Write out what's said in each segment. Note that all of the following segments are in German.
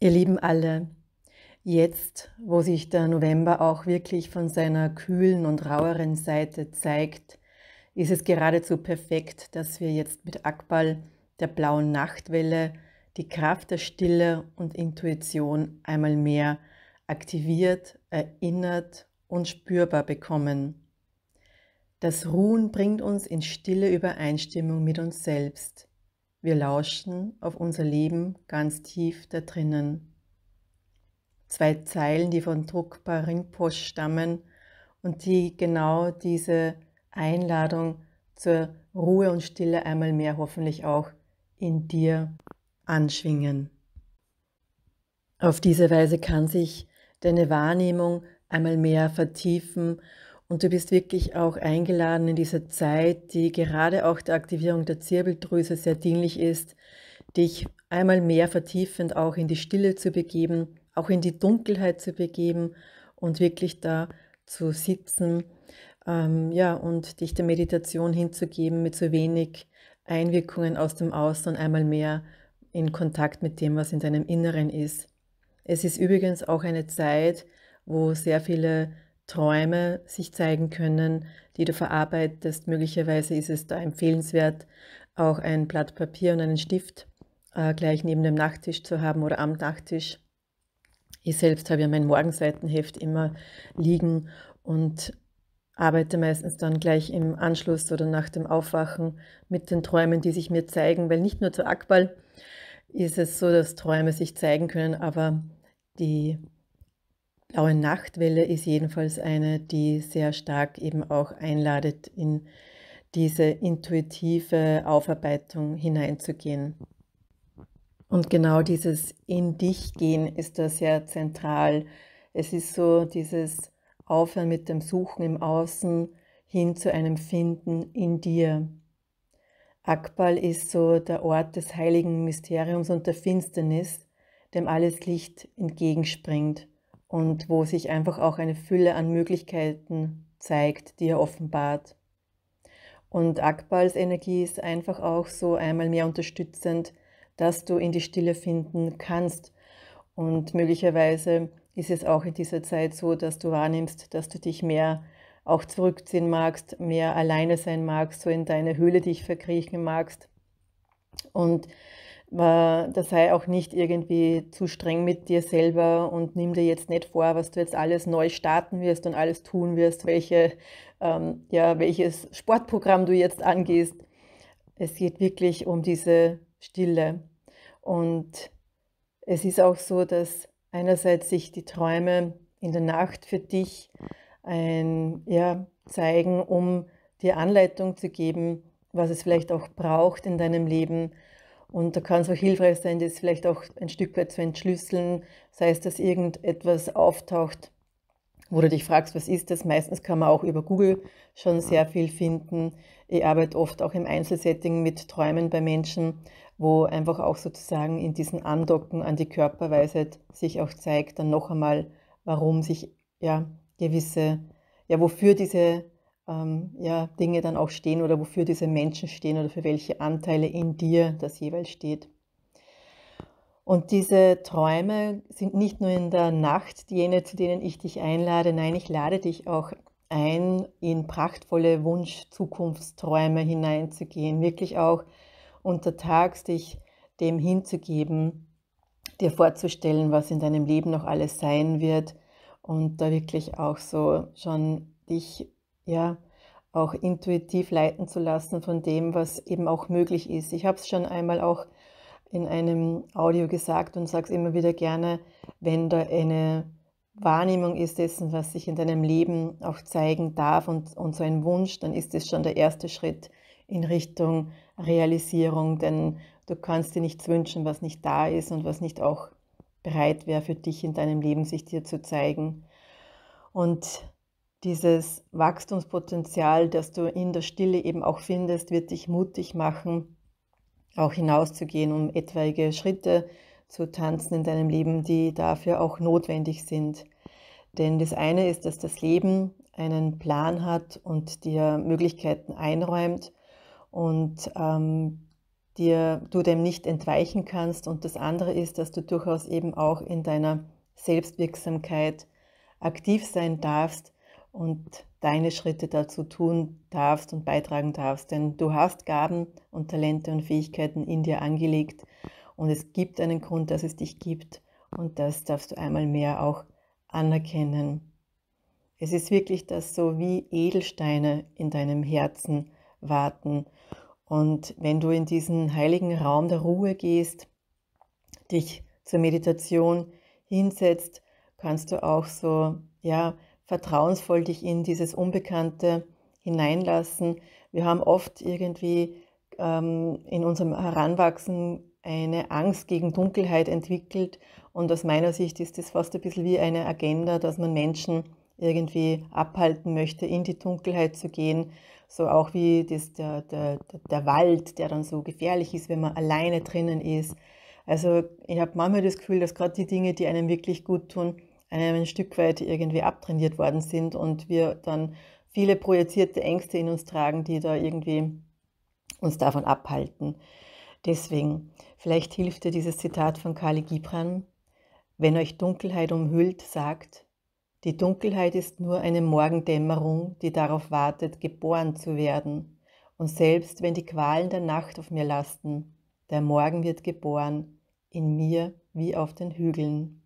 Ihr lieben alle, jetzt, wo sich der November auch wirklich von seiner kühlen und raueren Seite zeigt, ist es geradezu perfekt, dass wir jetzt mit Akbal, der blauen Nachtwelle, die Kraft der Stille und Intuition einmal mehr aktiviert, erinnert und spürbar bekommen. Das Ruhen bringt uns in stille Übereinstimmung mit uns selbst. Wir lauschen auf unser Leben ganz tief da drinnen. Zwei Zeilen, die von Druckbar Rinpoche stammen und die genau diese Einladung zur Ruhe und Stille einmal mehr hoffentlich auch in dir anschwingen. Auf diese Weise kann sich deine Wahrnehmung einmal mehr vertiefen und du bist wirklich auch eingeladen in dieser Zeit, die gerade auch der Aktivierung der Zirbeldrüse sehr dienlich ist, dich einmal mehr vertiefend auch in die Stille zu begeben, auch in die Dunkelheit zu begeben und wirklich da zu sitzen, ähm, ja, und dich der Meditation hinzugeben mit so wenig Einwirkungen aus dem Außen und einmal mehr in Kontakt mit dem, was in deinem Inneren ist. Es ist übrigens auch eine Zeit, wo sehr viele Träume sich zeigen können, die du verarbeitest. Möglicherweise ist es da empfehlenswert, auch ein Blatt Papier und einen Stift äh, gleich neben dem Nachttisch zu haben oder am Nachttisch. Ich selbst habe ja mein Morgenseitenheft immer liegen und arbeite meistens dann gleich im Anschluss oder nach dem Aufwachen mit den Träumen, die sich mir zeigen, weil nicht nur zu Akbal ist es so, dass Träume sich zeigen können, aber die blaue Nachtwelle ist jedenfalls eine, die sehr stark eben auch einladet, in diese intuitive Aufarbeitung hineinzugehen. Und genau dieses in dich gehen ist da sehr zentral. Es ist so dieses Aufhören mit dem Suchen im Außen hin zu einem Finden in dir. Akbal ist so der Ort des heiligen Mysteriums und der Finsternis, dem alles Licht entgegenspringt und wo sich einfach auch eine Fülle an Möglichkeiten zeigt, die er offenbart. Und Akbals Energie ist einfach auch so einmal mehr unterstützend, dass du in die Stille finden kannst. Und möglicherweise ist es auch in dieser Zeit so, dass du wahrnimmst, dass du dich mehr auch zurückziehen magst, mehr alleine sein magst, so in deine Höhle dich verkriechen magst. Und äh, da sei auch nicht irgendwie zu streng mit dir selber und nimm dir jetzt nicht vor, was du jetzt alles neu starten wirst und alles tun wirst, welche, ähm, ja, welches Sportprogramm du jetzt angehst. Es geht wirklich um diese Stille. Und es ist auch so, dass einerseits sich die Träume in der Nacht für dich ein, ja, zeigen, um dir Anleitung zu geben, was es vielleicht auch braucht in deinem Leben, und da kann es auch hilfreich sein, das vielleicht auch ein Stück weit zu entschlüsseln, sei es, dass irgendetwas auftaucht, wo du dich fragst, was ist das? Meistens kann man auch über Google schon sehr viel finden. Ich arbeite oft auch im Einzelsetting mit Träumen bei Menschen, wo einfach auch sozusagen in diesen Andocken an die Körperweisheit sich auch zeigt, dann noch einmal, warum sich ja gewisse, ja, wofür diese ähm, ja, Dinge dann auch stehen oder wofür diese Menschen stehen oder für welche Anteile in dir das jeweils steht. Und diese Träume sind nicht nur in der Nacht jene, zu denen ich dich einlade, nein, ich lade dich auch ein, in prachtvolle Wunsch-Zukunftsträume hineinzugehen, wirklich auch untertags dich dem hinzugeben, dir vorzustellen, was in deinem Leben noch alles sein wird und da wirklich auch so schon dich ja, auch intuitiv leiten zu lassen von dem, was eben auch möglich ist. Ich habe es schon einmal auch in einem Audio gesagt und sage es immer wieder gerne, wenn da eine Wahrnehmung ist dessen, was sich in deinem Leben auch zeigen darf und, und so ein Wunsch, dann ist es schon der erste Schritt in Richtung Realisierung, denn du kannst dir nichts wünschen, was nicht da ist und was nicht auch bereit wäre für dich in deinem Leben, sich dir zu zeigen. Und dieses Wachstumspotenzial, das du in der Stille eben auch findest, wird dich mutig machen, auch hinauszugehen, um etwaige Schritte zu tanzen in deinem Leben, die dafür auch notwendig sind. Denn das eine ist, dass das Leben einen Plan hat und dir Möglichkeiten einräumt und ähm, dir, du dem nicht entweichen kannst. Und das andere ist, dass du durchaus eben auch in deiner Selbstwirksamkeit aktiv sein darfst, und deine Schritte dazu tun darfst und beitragen darfst. Denn du hast Gaben und Talente und Fähigkeiten in dir angelegt und es gibt einen Grund, dass es dich gibt und das darfst du einmal mehr auch anerkennen. Es ist wirklich das so wie Edelsteine in deinem Herzen warten. Und wenn du in diesen heiligen Raum der Ruhe gehst, dich zur Meditation hinsetzt, kannst du auch so, ja, vertrauensvoll dich in dieses Unbekannte hineinlassen. Wir haben oft irgendwie ähm, in unserem Heranwachsen eine Angst gegen Dunkelheit entwickelt und aus meiner Sicht ist das fast ein bisschen wie eine Agenda, dass man Menschen irgendwie abhalten möchte, in die Dunkelheit zu gehen. So auch wie das, der, der, der Wald, der dann so gefährlich ist, wenn man alleine drinnen ist. Also ich habe manchmal das Gefühl, dass gerade die Dinge, die einem wirklich gut tun, äh, ein Stück weit irgendwie abtrainiert worden sind und wir dann viele projizierte Ängste in uns tragen, die da irgendwie uns davon abhalten. Deswegen, vielleicht hilft dir dieses Zitat von Kali Gibran, wenn euch Dunkelheit umhüllt, sagt, die Dunkelheit ist nur eine Morgendämmerung, die darauf wartet, geboren zu werden. Und selbst wenn die Qualen der Nacht auf mir lasten, der Morgen wird geboren, in mir wie auf den Hügeln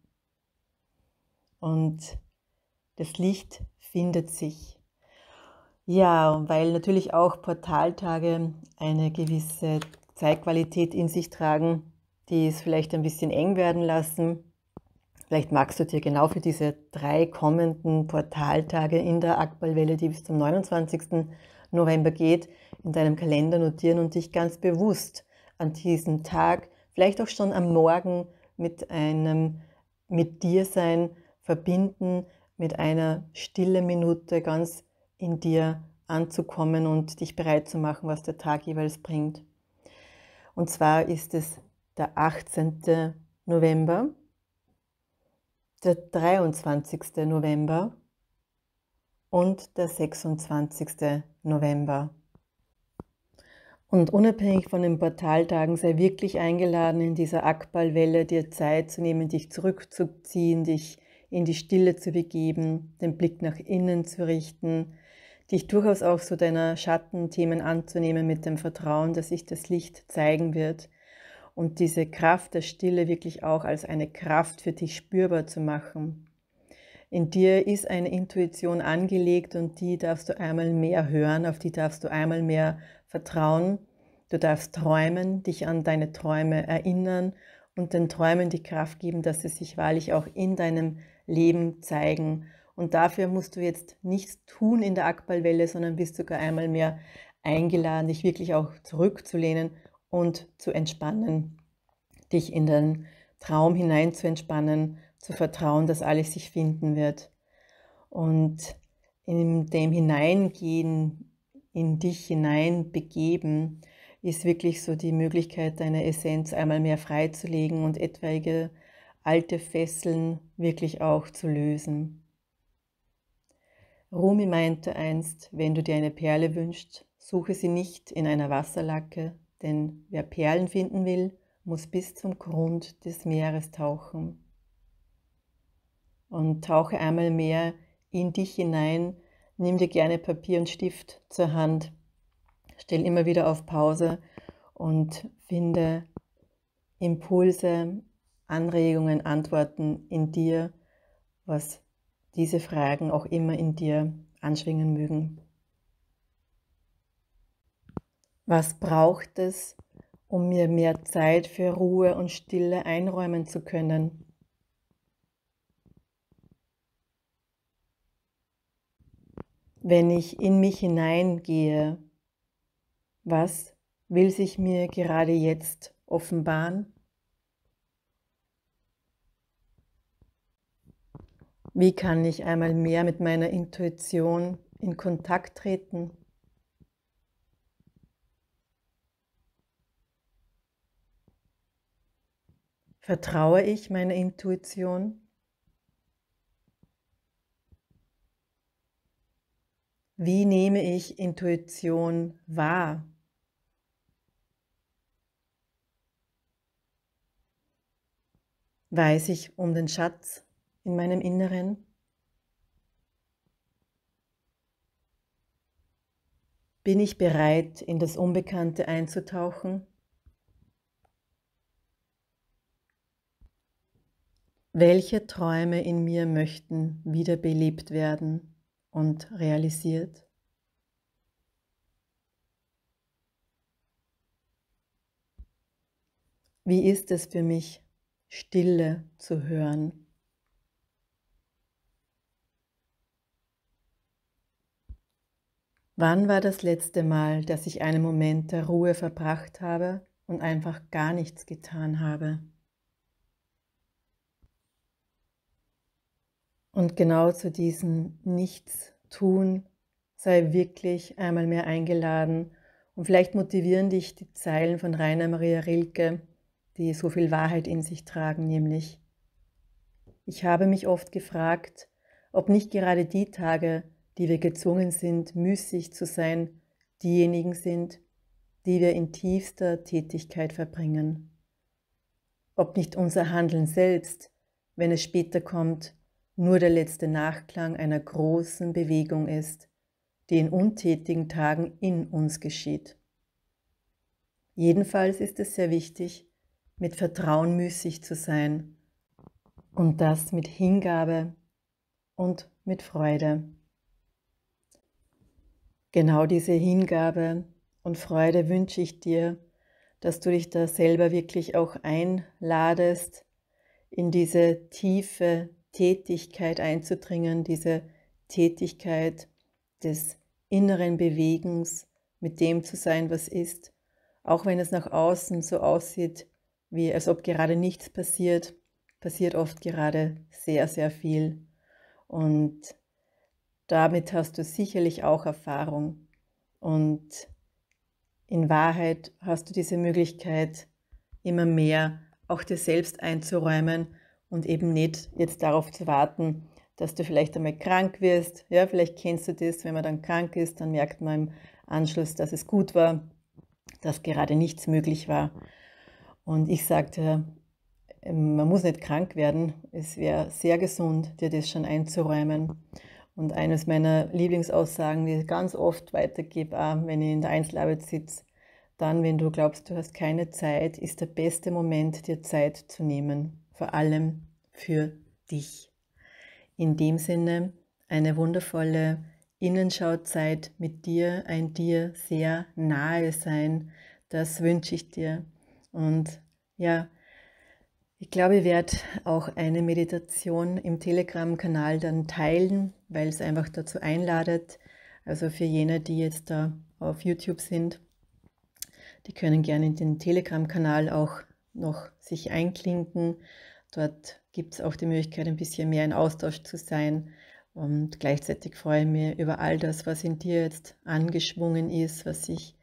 und das Licht findet sich. Ja, weil natürlich auch Portaltage eine gewisse Zeitqualität in sich tragen, die es vielleicht ein bisschen eng werden lassen. Vielleicht magst du dir genau für diese drei kommenden Portaltage in der Akbalwelle, die bis zum 29. November geht, in deinem Kalender notieren und dich ganz bewusst an diesem Tag, vielleicht auch schon am Morgen mit einem mit dir sein, verbinden mit einer stille Minute ganz in dir anzukommen und dich bereit zu machen, was der Tag jeweils bringt. Und zwar ist es der 18. November, der 23. November und der 26. November. Und unabhängig von den Portaltagen sei wirklich eingeladen, in dieser Akbalwelle dir Zeit zu nehmen, dich zurückzuziehen, dich in die Stille zu begeben, den Blick nach innen zu richten, dich durchaus auch so deiner Schattenthemen anzunehmen mit dem Vertrauen, dass sich das Licht zeigen wird und diese Kraft der Stille wirklich auch als eine Kraft für dich spürbar zu machen. In dir ist eine Intuition angelegt und die darfst du einmal mehr hören, auf die darfst du einmal mehr vertrauen. Du darfst träumen, dich an deine Träume erinnern und den Träumen die Kraft geben, dass sie sich wahrlich auch in deinem Leben zeigen. Und dafür musst du jetzt nichts tun in der Akbalwelle, sondern bist sogar einmal mehr eingeladen, dich wirklich auch zurückzulehnen und zu entspannen, dich in den Traum hinein zu entspannen, zu vertrauen, dass alles sich finden wird. Und in dem Hineingehen, in dich hineinbegeben, ist wirklich so die Möglichkeit, deine Essenz einmal mehr freizulegen und etwaige alte Fesseln wirklich auch zu lösen. Rumi meinte einst, wenn du dir eine Perle wünschst, suche sie nicht in einer Wasserlacke, denn wer Perlen finden will, muss bis zum Grund des Meeres tauchen. Und tauche einmal mehr in dich hinein, nimm dir gerne Papier und Stift zur Hand, stell immer wieder auf Pause und finde Impulse Anregungen, Antworten in dir, was diese Fragen auch immer in dir anschwingen mögen. Was braucht es, um mir mehr Zeit für Ruhe und Stille einräumen zu können? Wenn ich in mich hineingehe, was will sich mir gerade jetzt offenbaren? Wie kann ich einmal mehr mit meiner Intuition in Kontakt treten? Vertraue ich meiner Intuition? Wie nehme ich Intuition wahr? Weiß ich um den Schatz? in meinem Inneren. Bin ich bereit, in das Unbekannte einzutauchen? Welche Träume in mir möchten wiederbelebt werden und realisiert? Wie ist es für mich, Stille zu hören? Wann war das letzte Mal, dass ich einen Moment der Ruhe verbracht habe und einfach gar nichts getan habe? Und genau zu diesem Nichtstun sei wirklich einmal mehr eingeladen und vielleicht motivieren dich die Zeilen von Rainer Maria Rilke, die so viel Wahrheit in sich tragen, nämlich ich habe mich oft gefragt, ob nicht gerade die Tage, die wir gezwungen sind, müßig zu sein, diejenigen sind, die wir in tiefster Tätigkeit verbringen. Ob nicht unser Handeln selbst, wenn es später kommt, nur der letzte Nachklang einer großen Bewegung ist, die in untätigen Tagen in uns geschieht. Jedenfalls ist es sehr wichtig, mit Vertrauen müßig zu sein und das mit Hingabe und mit Freude. Genau diese Hingabe und Freude wünsche ich dir, dass du dich da selber wirklich auch einladest, in diese tiefe Tätigkeit einzudringen, diese Tätigkeit des inneren Bewegens, mit dem zu sein, was ist, auch wenn es nach außen so aussieht, wie als ob gerade nichts passiert, passiert oft gerade sehr, sehr viel. Und damit hast du sicherlich auch Erfahrung. Und in Wahrheit hast du diese Möglichkeit, immer mehr auch dir selbst einzuräumen und eben nicht jetzt darauf zu warten, dass du vielleicht einmal krank wirst. Ja, vielleicht kennst du das, wenn man dann krank ist, dann merkt man im Anschluss, dass es gut war, dass gerade nichts möglich war. Und ich sagte, ähm, man muss nicht krank werden. Es wäre sehr gesund, dir das schon einzuräumen. Und eines meiner Lieblingsaussagen, die ich ganz oft weitergebe, auch wenn ich in der Einzelarbeit sitze, dann, wenn du glaubst, du hast keine Zeit, ist der beste Moment, dir Zeit zu nehmen. Vor allem für dich. In dem Sinne, eine wundervolle Innenschauzeit mit dir, ein dir sehr nahe sein, das wünsche ich dir. Und ja, ich glaube, ich werde auch eine Meditation im Telegram-Kanal dann teilen, weil es einfach dazu einladet. Also für jene, die jetzt da auf YouTube sind, die können gerne in den Telegram-Kanal auch noch sich einklinken. Dort gibt es auch die Möglichkeit, ein bisschen mehr in Austausch zu sein. Und gleichzeitig freue ich mich über all das, was in dir jetzt angeschwungen ist, was sich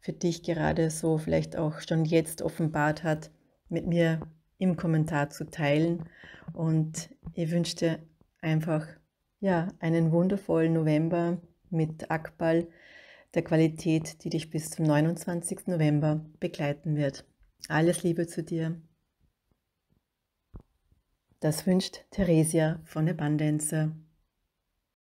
für dich gerade so vielleicht auch schon jetzt offenbart hat, mit mir im Kommentar zu teilen. Und ich wünsche dir einfach ja, einen wundervollen November mit Akbal, der Qualität, die dich bis zum 29. November begleiten wird. Alles Liebe zu dir. Das wünscht Theresia von der Bandänze.